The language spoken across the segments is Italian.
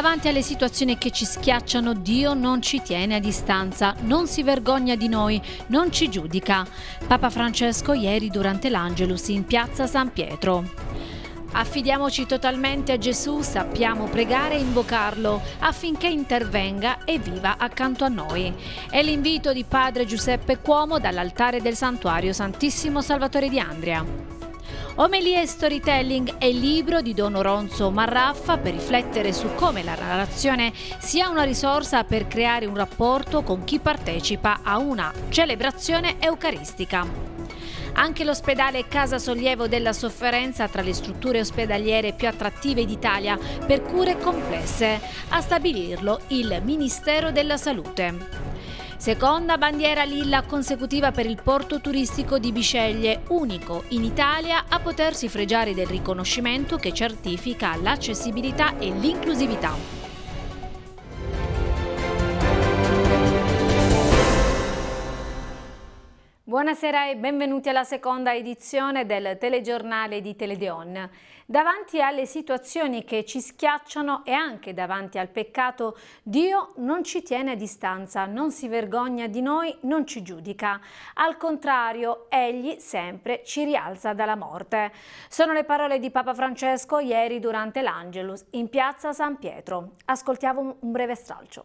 Davanti alle situazioni che ci schiacciano, Dio non ci tiene a distanza, non si vergogna di noi, non ci giudica. Papa Francesco ieri durante l'Angelus in piazza San Pietro. Affidiamoci totalmente a Gesù, sappiamo pregare e invocarlo affinché intervenga e viva accanto a noi. È l'invito di Padre Giuseppe Cuomo dall'altare del santuario Santissimo Salvatore di Andria. Omelie Storytelling è il libro di Don Oronzo Marraffa per riflettere su come la narrazione sia una risorsa per creare un rapporto con chi partecipa a una celebrazione eucaristica. Anche l'ospedale Casa Sollievo della Sofferenza tra le strutture ospedaliere più attrattive d'Italia per cure complesse, a stabilirlo il Ministero della Salute. Seconda bandiera lilla consecutiva per il porto turistico di Bisceglie, unico in Italia a potersi fregiare del riconoscimento che certifica l'accessibilità e l'inclusività. Buonasera e benvenuti alla seconda edizione del telegiornale di Teledeon. Davanti alle situazioni che ci schiacciano e anche davanti al peccato, Dio non ci tiene a distanza, non si vergogna di noi, non ci giudica. Al contrario, Egli sempre ci rialza dalla morte. Sono le parole di Papa Francesco ieri durante l'Angelus in piazza San Pietro. Ascoltiamo un breve stralcio.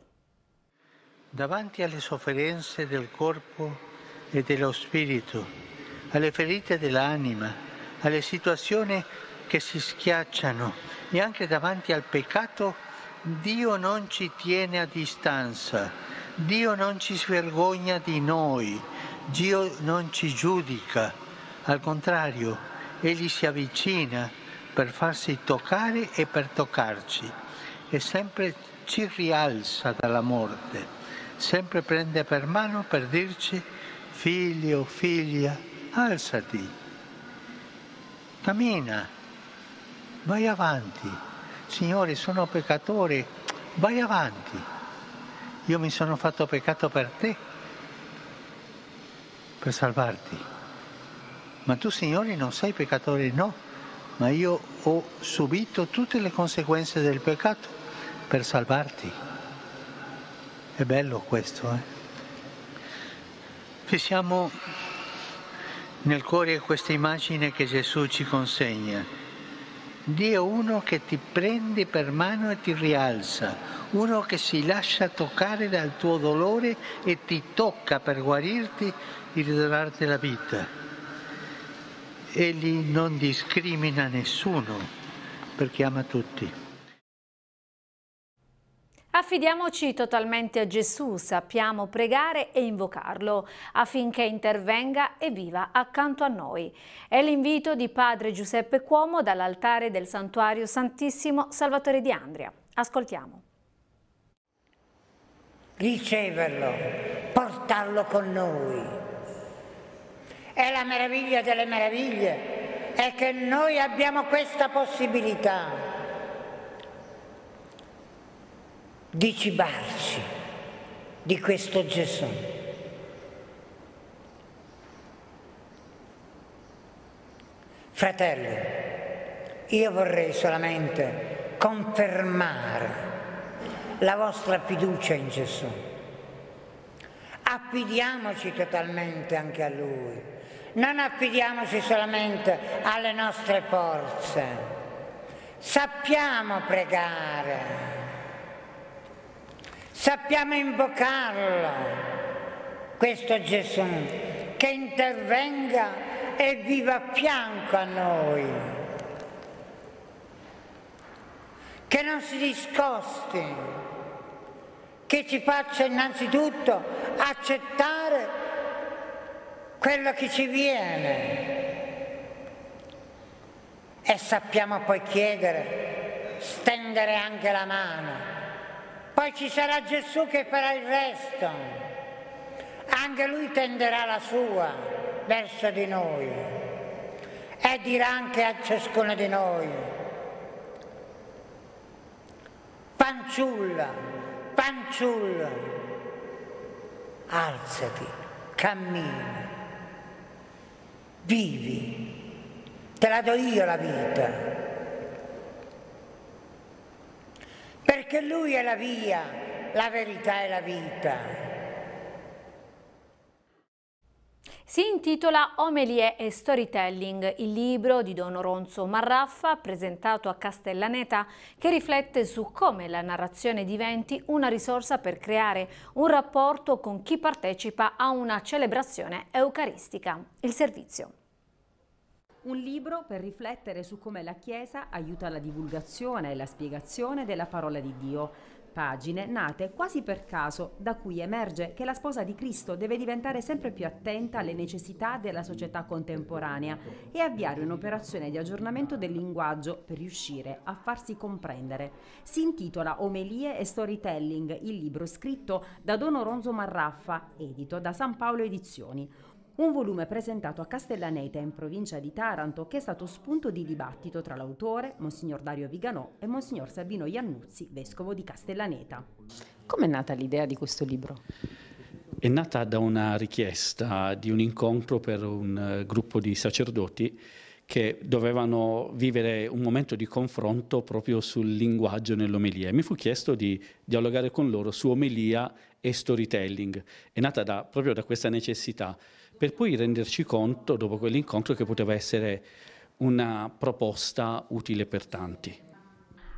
Davanti alle sofferenze del corpo e dello spirito, alle ferite dell'anima, alle situazioni che si schiacciano e anche davanti al peccato, Dio non ci tiene a distanza, Dio non ci svergogna di noi, Dio non ci giudica, al contrario, Egli si avvicina per farsi toccare e per toccarci e sempre ci rialza dalla morte, sempre prende per mano per dirci figlio, figlia, alzati, cammina, vai avanti. Signore, sono peccatore, vai avanti. Io mi sono fatto peccato per te, per salvarti. Ma tu, Signore, non sei peccatore, no, ma io ho subito tutte le conseguenze del peccato per salvarti. È bello questo, eh? Fissiamo nel cuore questa immagine che Gesù ci consegna. Dio è uno che ti prende per mano e ti rialza, uno che si lascia toccare dal tuo dolore e ti tocca per guarirti e ridarti la vita. Egli non discrimina nessuno perché ama tutti. Affidiamoci totalmente a Gesù, sappiamo pregare e invocarlo affinché intervenga e viva accanto a noi. È l'invito di Padre Giuseppe Cuomo dall'altare del Santuario Santissimo Salvatore di Andria. Ascoltiamo. Riceverlo, portarlo con noi. È la meraviglia delle meraviglie, è che noi abbiamo questa possibilità di cibarci di questo Gesù. Fratelli, io vorrei solamente confermare la vostra fiducia in Gesù. Affidiamoci totalmente anche a Lui. Non affidiamoci solamente alle nostre forze. Sappiamo pregare Sappiamo invocarlo, questo Gesù, che intervenga e viva a fianco a noi, che non si discosti, che ci faccia innanzitutto accettare quello che ci viene e sappiamo poi chiedere, stendere anche la mano poi ci sarà Gesù che farà il resto. Anche lui tenderà la sua verso di noi e dirà anche a ciascuno di noi. fanciulla, fanciulla, alzati, cammina, vivi, te la do io la vita. perché lui è la via, la verità e la vita. Si intitola Omelie e Storytelling, il libro di Don Oronzo Marraffa presentato a Castellaneta che riflette su come la narrazione diventi una risorsa per creare un rapporto con chi partecipa a una celebrazione eucaristica. Il servizio un libro per riflettere su come la Chiesa aiuta la divulgazione e la spiegazione della parola di Dio. Pagine nate quasi per caso, da cui emerge che la sposa di Cristo deve diventare sempre più attenta alle necessità della società contemporanea e avviare un'operazione di aggiornamento del linguaggio per riuscire a farsi comprendere. Si intitola Omelie e Storytelling, il libro scritto da Don Oronzo Marraffa, edito da San Paolo Edizioni un volume presentato a Castellaneta in provincia di Taranto che è stato spunto di dibattito tra l'autore, Monsignor Dario Viganò e Monsignor Sabino Iannuzzi, vescovo di Castellaneta. Com'è nata l'idea di questo libro? È nata da una richiesta di un incontro per un eh, gruppo di sacerdoti che dovevano vivere un momento di confronto proprio sul linguaggio nell'omelia. E mi fu chiesto di dialogare con loro su omelia e storytelling. È nata da, proprio da questa necessità per poi renderci conto dopo quell'incontro che poteva essere una proposta utile per tanti.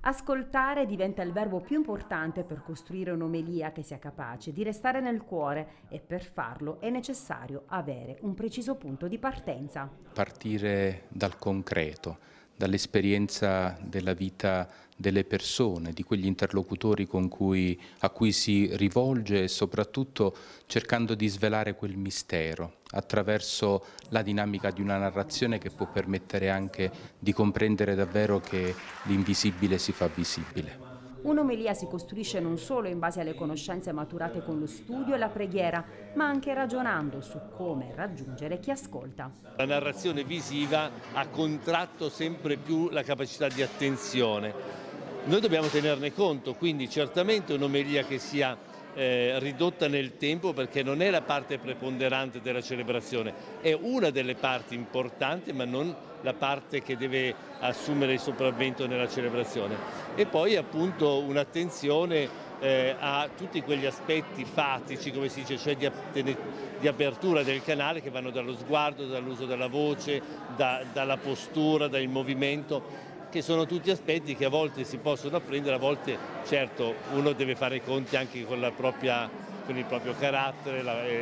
Ascoltare diventa il verbo più importante per costruire un'omelia che sia capace di restare nel cuore e per farlo è necessario avere un preciso punto di partenza. Partire dal concreto, dall'esperienza della vita delle persone, di quegli interlocutori cui, a cui si rivolge e soprattutto cercando di svelare quel mistero attraverso la dinamica di una narrazione che può permettere anche di comprendere davvero che l'invisibile si fa visibile. Un'omelia si costruisce non solo in base alle conoscenze maturate con lo studio e la preghiera, ma anche ragionando su come raggiungere chi ascolta. La narrazione visiva ha contratto sempre più la capacità di attenzione noi dobbiamo tenerne conto, quindi certamente un'omelia che sia eh, ridotta nel tempo perché non è la parte preponderante della celebrazione, è una delle parti importanti ma non la parte che deve assumere il sopravvento nella celebrazione. E poi appunto un'attenzione eh, a tutti quegli aspetti fatici, come si dice, cioè di, di apertura del canale che vanno dallo sguardo, dall'uso della voce, da, dalla postura, dal movimento che sono tutti aspetti che a volte si possono apprendere, a volte certo uno deve fare i conti anche con, propria, con il proprio carattere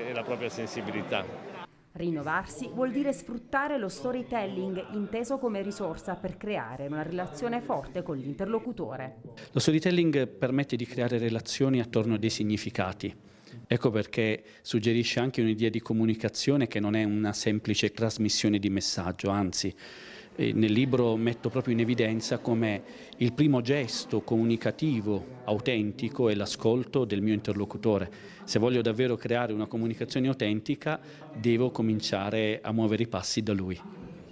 e la propria sensibilità. Rinnovarsi vuol dire sfruttare lo storytelling inteso come risorsa per creare una relazione forte con l'interlocutore. Lo storytelling permette di creare relazioni attorno a dei significati. Ecco perché suggerisce anche un'idea di comunicazione che non è una semplice trasmissione di messaggio, anzi e nel libro metto proprio in evidenza come il primo gesto comunicativo autentico è l'ascolto del mio interlocutore. Se voglio davvero creare una comunicazione autentica, devo cominciare a muovere i passi da lui.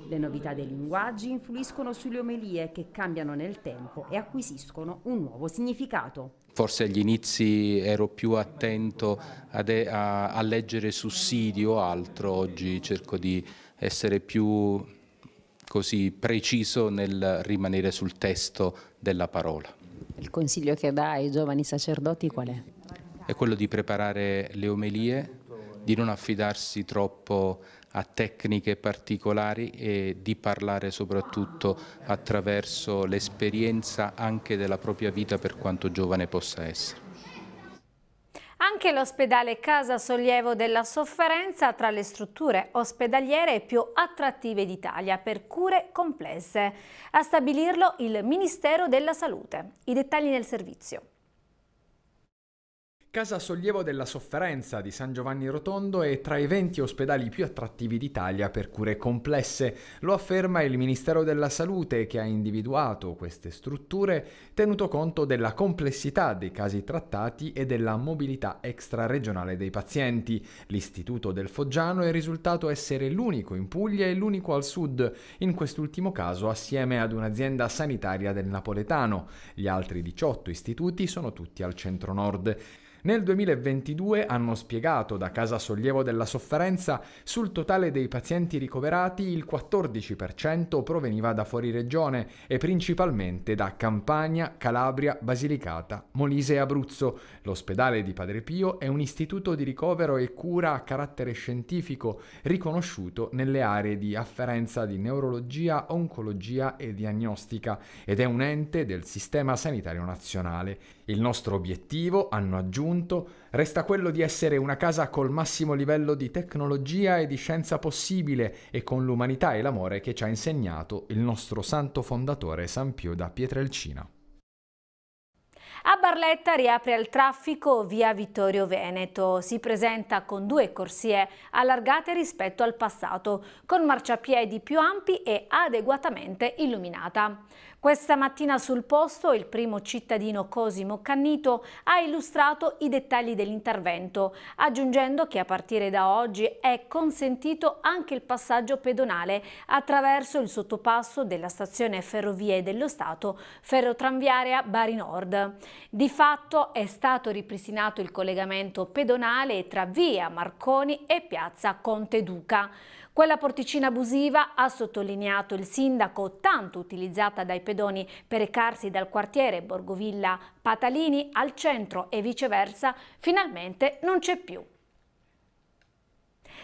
Le novità dei linguaggi influiscono sulle omelie che cambiano nel tempo e acquisiscono un nuovo significato. Forse agli inizi ero più attento a, a, a leggere sussidi o altro, oggi cerco di essere più così preciso nel rimanere sul testo della parola. Il consiglio che dà ai giovani sacerdoti qual è? È quello di preparare le omelie, di non affidarsi troppo a tecniche particolari e di parlare soprattutto attraverso l'esperienza anche della propria vita per quanto giovane possa essere. Anche l'ospedale Casa Sollievo della Sofferenza tra le strutture ospedaliere più attrattive d'Italia per cure complesse. A stabilirlo il Ministero della Salute. I dettagli nel servizio. Casa Sollievo della Sofferenza di San Giovanni Rotondo è tra i 20 ospedali più attrattivi d'Italia per cure complesse. Lo afferma il Ministero della Salute che ha individuato queste strutture tenuto conto della complessità dei casi trattati e della mobilità extraregionale dei pazienti. L'Istituto del Foggiano è risultato essere l'unico in Puglia e l'unico al sud, in quest'ultimo caso assieme ad un'azienda sanitaria del napoletano. Gli altri 18 istituti sono tutti al centro-nord nel 2022 hanno spiegato da Casa Sollievo della Sofferenza sul totale dei pazienti ricoverati il 14% proveniva da fuori regione e principalmente da Campania, Calabria, Basilicata, Molise e Abruzzo. L'ospedale di Padre Pio è un istituto di ricovero e cura a carattere scientifico riconosciuto nelle aree di afferenza di neurologia, oncologia e diagnostica ed è un ente del Sistema Sanitario Nazionale. Il nostro obiettivo, hanno aggiunto, punto resta quello di essere una casa col massimo livello di tecnologia e di scienza possibile e con l'umanità e l'amore che ci ha insegnato il nostro santo fondatore San Pio da Pietrelcina. A Barletta riapre il traffico via Vittorio Veneto. Si presenta con due corsie allargate rispetto al passato, con marciapiedi più ampi e adeguatamente illuminata. Questa mattina sul posto il primo cittadino Cosimo Cannito ha illustrato i dettagli dell'intervento, aggiungendo che a partire da oggi è consentito anche il passaggio pedonale attraverso il sottopasso della stazione Ferrovie dello Stato ferrotranviaria Bari Nord. Di fatto è stato ripristinato il collegamento pedonale tra via Marconi e piazza Conte Duca. Quella porticina abusiva, ha sottolineato il sindaco, tanto utilizzata dai pedonali, pedoni per recarsi dal quartiere Borgovilla Patalini al centro e viceversa, finalmente non c'è più.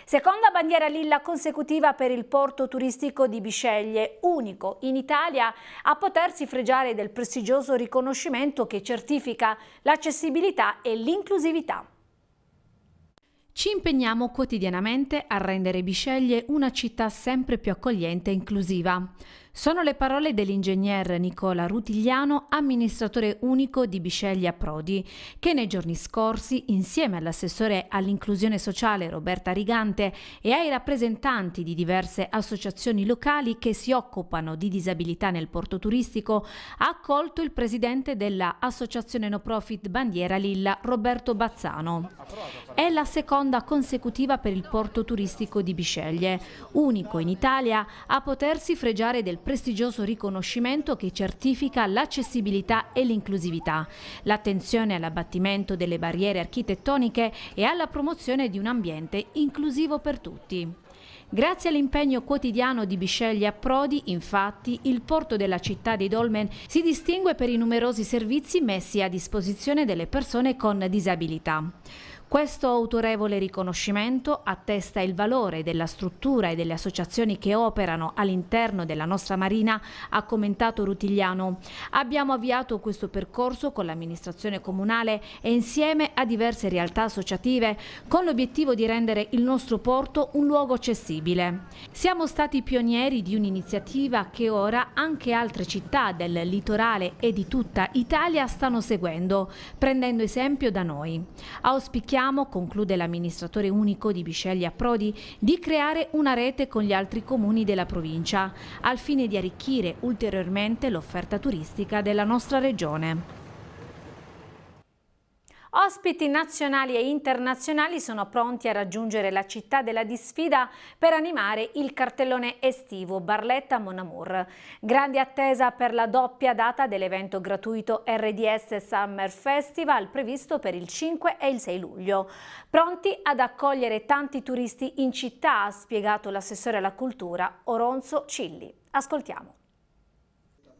Seconda bandiera lilla consecutiva per il porto turistico di Bisceglie, unico in Italia a potersi fregiare del prestigioso riconoscimento che certifica l'accessibilità e l'inclusività. Ci impegniamo quotidianamente a rendere Bisceglie una città sempre più accogliente e inclusiva. Sono le parole dell'ingegner Nicola Rutigliano, amministratore unico di Bisceglia Prodi, che nei giorni scorsi, insieme all'assessore all'inclusione sociale Roberta Rigante e ai rappresentanti di diverse associazioni locali che si occupano di disabilità nel porto turistico, ha accolto il presidente della associazione no profit Bandiera Lilla, Roberto Bazzano. È la seconda consecutiva per il porto turistico di Bisceglie, unico in Italia a potersi fregiare del prestigioso riconoscimento che certifica l'accessibilità e l'inclusività, l'attenzione all'abbattimento delle barriere architettoniche e alla promozione di un ambiente inclusivo per tutti. Grazie all'impegno quotidiano di Bisceglia Prodi, infatti, il porto della città dei Dolmen si distingue per i numerosi servizi messi a disposizione delle persone con disabilità. Questo autorevole riconoscimento attesta il valore della struttura e delle associazioni che operano all'interno della nostra Marina, ha commentato Rutigliano. Abbiamo avviato questo percorso con l'amministrazione comunale e insieme a diverse realtà associative con l'obiettivo di rendere il nostro porto un luogo accessibile. Siamo stati pionieri di un'iniziativa che ora anche altre città del litorale e di tutta Italia stanno seguendo, prendendo esempio da noi. Auspichiamo Pensiamo, conclude l'amministratore unico di Bisceglia Prodi, di creare una rete con gli altri comuni della provincia, al fine di arricchire ulteriormente l'offerta turistica della nostra regione. Ospiti nazionali e internazionali sono pronti a raggiungere la città della disfida per animare il cartellone estivo Barletta Mon Amour. Grande attesa per la doppia data dell'evento gratuito RDS Summer Festival previsto per il 5 e il 6 luglio. Pronti ad accogliere tanti turisti in città, ha spiegato l'assessore alla cultura Oronzo Cilli. Ascoltiamo.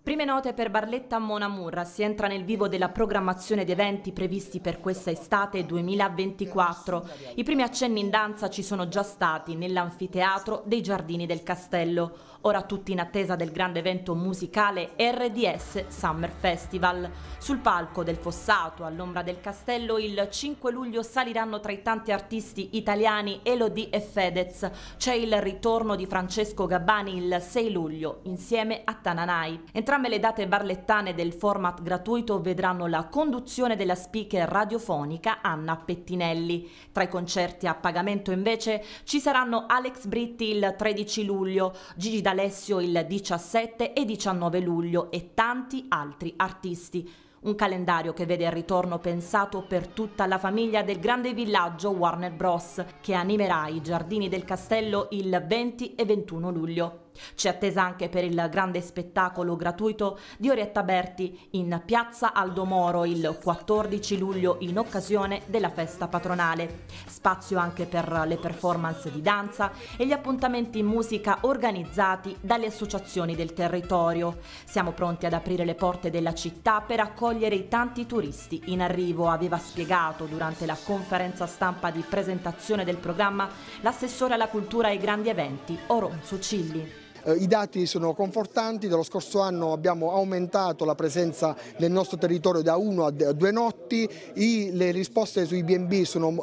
Prime note per Barletta Monamurra, si entra nel vivo della programmazione di eventi previsti per questa estate 2024. I primi accenni in danza ci sono già stati nell'anfiteatro dei Giardini del Castello, ora tutti in attesa del grande evento musicale RDS Summer Festival. Sul palco del Fossato, all'ombra del castello, il 5 luglio saliranno tra i tanti artisti italiani Elodie e Fedez. C'è il ritorno di Francesco Gabbani il 6 luglio, insieme a Tananai. Entrambi Entrambe le date barlettane del format gratuito vedranno la conduzione della speaker radiofonica Anna Pettinelli. Tra i concerti a pagamento invece ci saranno Alex Britti il 13 luglio, Gigi D'Alessio il 17 e 19 luglio e tanti altri artisti. Un calendario che vede il ritorno pensato per tutta la famiglia del grande villaggio Warner Bros. che animerà i giardini del castello il 20 e 21 luglio. Ci attesa anche per il grande spettacolo gratuito di Orietta Berti in piazza Aldo Moro il 14 luglio in occasione della festa patronale. Spazio anche per le performance di danza e gli appuntamenti in musica organizzati dalle associazioni del territorio. Siamo pronti ad aprire le porte della città per accogliere i tanti turisti in arrivo, aveva spiegato durante la conferenza stampa di presentazione del programma l'assessore alla cultura e ai grandi eventi Oronzo Cilli. Eh, I dati sono confortanti, dallo scorso anno abbiamo aumentato la presenza nel nostro territorio da uno a due notti, I, le risposte sui B&B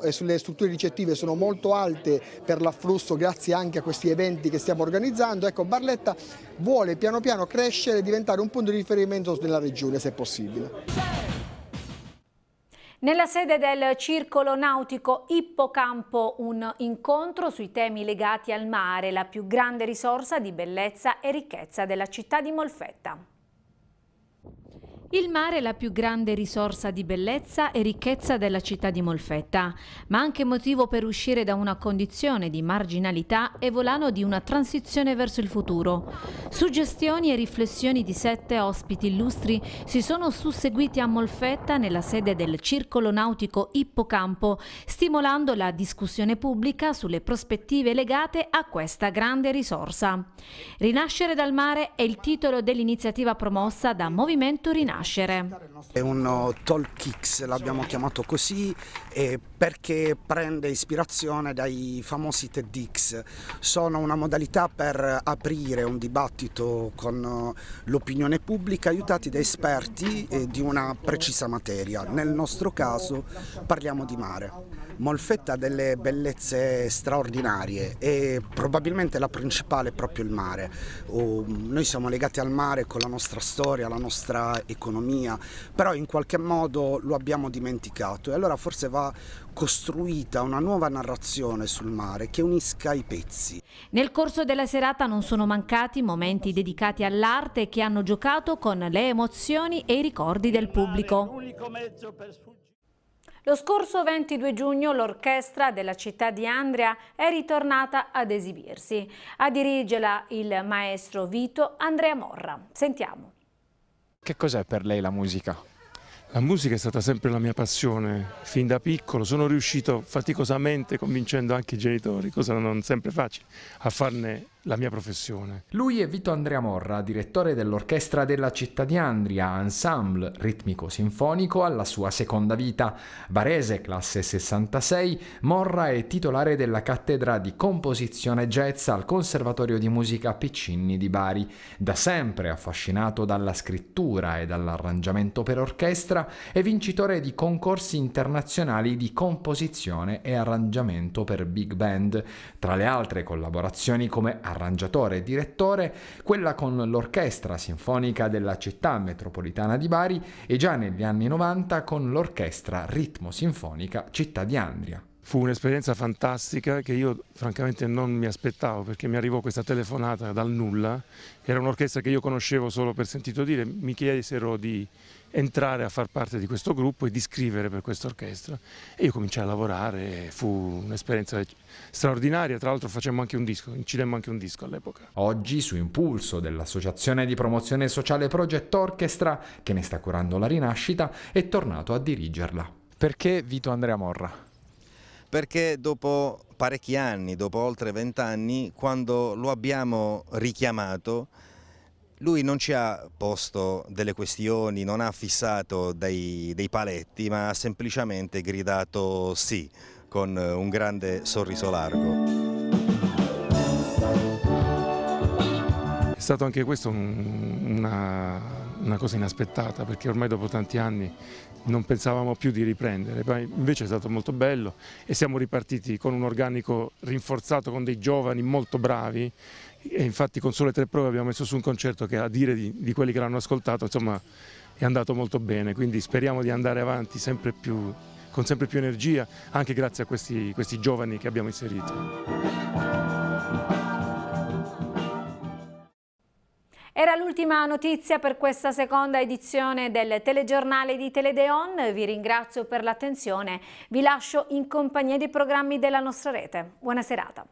e eh, sulle strutture ricettive sono molto alte per l'afflusso grazie anche a questi eventi che stiamo organizzando. Ecco, Barletta vuole piano piano crescere e diventare un punto di riferimento nella regione se possibile. Nella sede del Circolo Nautico Ippocampo un incontro sui temi legati al mare, la più grande risorsa di bellezza e ricchezza della città di Molfetta. Il mare è la più grande risorsa di bellezza e ricchezza della città di Molfetta, ma anche motivo per uscire da una condizione di marginalità e volano di una transizione verso il futuro. Suggestioni e riflessioni di sette ospiti illustri si sono susseguiti a Molfetta nella sede del Circolo Nautico Ippocampo, stimolando la discussione pubblica sulle prospettive legate a questa grande risorsa. Rinascere dal mare è il titolo dell'iniziativa promossa da Movimento Rinascere nascere. È un uh, Talkix, l'abbiamo chiamato così, perché prende ispirazione dai famosi TEDx. Sono una modalità per aprire un dibattito con uh, l'opinione pubblica aiutati da esperti di una precisa materia. Nel nostro caso parliamo di mare. Molfetta ha delle bellezze straordinarie e probabilmente la principale è proprio il mare. noi siamo legati al mare con la nostra storia, la nostra economia, però in qualche modo lo abbiamo dimenticato e allora forse va costruita una nuova narrazione sul mare che unisca i pezzi. Nel corso della serata non sono mancati momenti dedicati all'arte che hanno giocato con le emozioni e i ricordi del pubblico. Lo scorso 22 giugno l'orchestra della città di Andria è ritornata ad esibirsi. A dirigerla il maestro Vito Andrea Morra. Sentiamo. Che cos'è per lei la musica? La musica è stata sempre la mia passione, fin da piccolo sono riuscito faticosamente, convincendo anche i genitori, cosa non sempre facile, a farne la mia professione. Lui è Vito Andrea Morra, direttore dell'Orchestra della Città di Andria, ensemble ritmico-sinfonico alla sua seconda vita. Varese, classe 66, Morra è titolare della cattedra di composizione jazz al Conservatorio di Musica Piccinni di Bari. Da sempre affascinato dalla scrittura e dall'arrangiamento per orchestra, è vincitore di concorsi internazionali di composizione e arrangiamento per big band, tra le altre collaborazioni come arrangiamento arrangiatore e direttore, quella con l'Orchestra Sinfonica della Città Metropolitana di Bari e già negli anni 90 con l'Orchestra Ritmo Sinfonica Città di Andria fu un'esperienza fantastica che io francamente non mi aspettavo perché mi arrivò questa telefonata dal nulla, era un'orchestra che io conoscevo solo per sentito dire, mi chiesero di entrare a far parte di questo gruppo e di scrivere per questa orchestra e io cominciai a lavorare, fu un'esperienza straordinaria, tra l'altro facemmo anche un disco, incidemmo anche un disco all'epoca. Oggi su impulso dell'Associazione di Promozione Sociale Project Orchestra, che ne sta curando la rinascita, è tornato a dirigerla. Perché Vito Andrea Morra? perché dopo parecchi anni, dopo oltre vent'anni, quando lo abbiamo richiamato, lui non ci ha posto delle questioni, non ha fissato dei, dei paletti, ma ha semplicemente gridato sì, con un grande sorriso largo. È stato anche questo un, una una cosa inaspettata perché ormai dopo tanti anni non pensavamo più di riprendere, invece è stato molto bello e siamo ripartiti con un organico rinforzato con dei giovani molto bravi e infatti con sole tre prove abbiamo messo su un concerto che a dire di, di quelli che l'hanno ascoltato insomma è andato molto bene, quindi speriamo di andare avanti sempre più, con sempre più energia anche grazie a questi, questi giovani che abbiamo inserito. Era l'ultima notizia per questa seconda edizione del telegiornale di Teledeon. Vi ringrazio per l'attenzione. Vi lascio in compagnia dei programmi della nostra rete. Buona serata.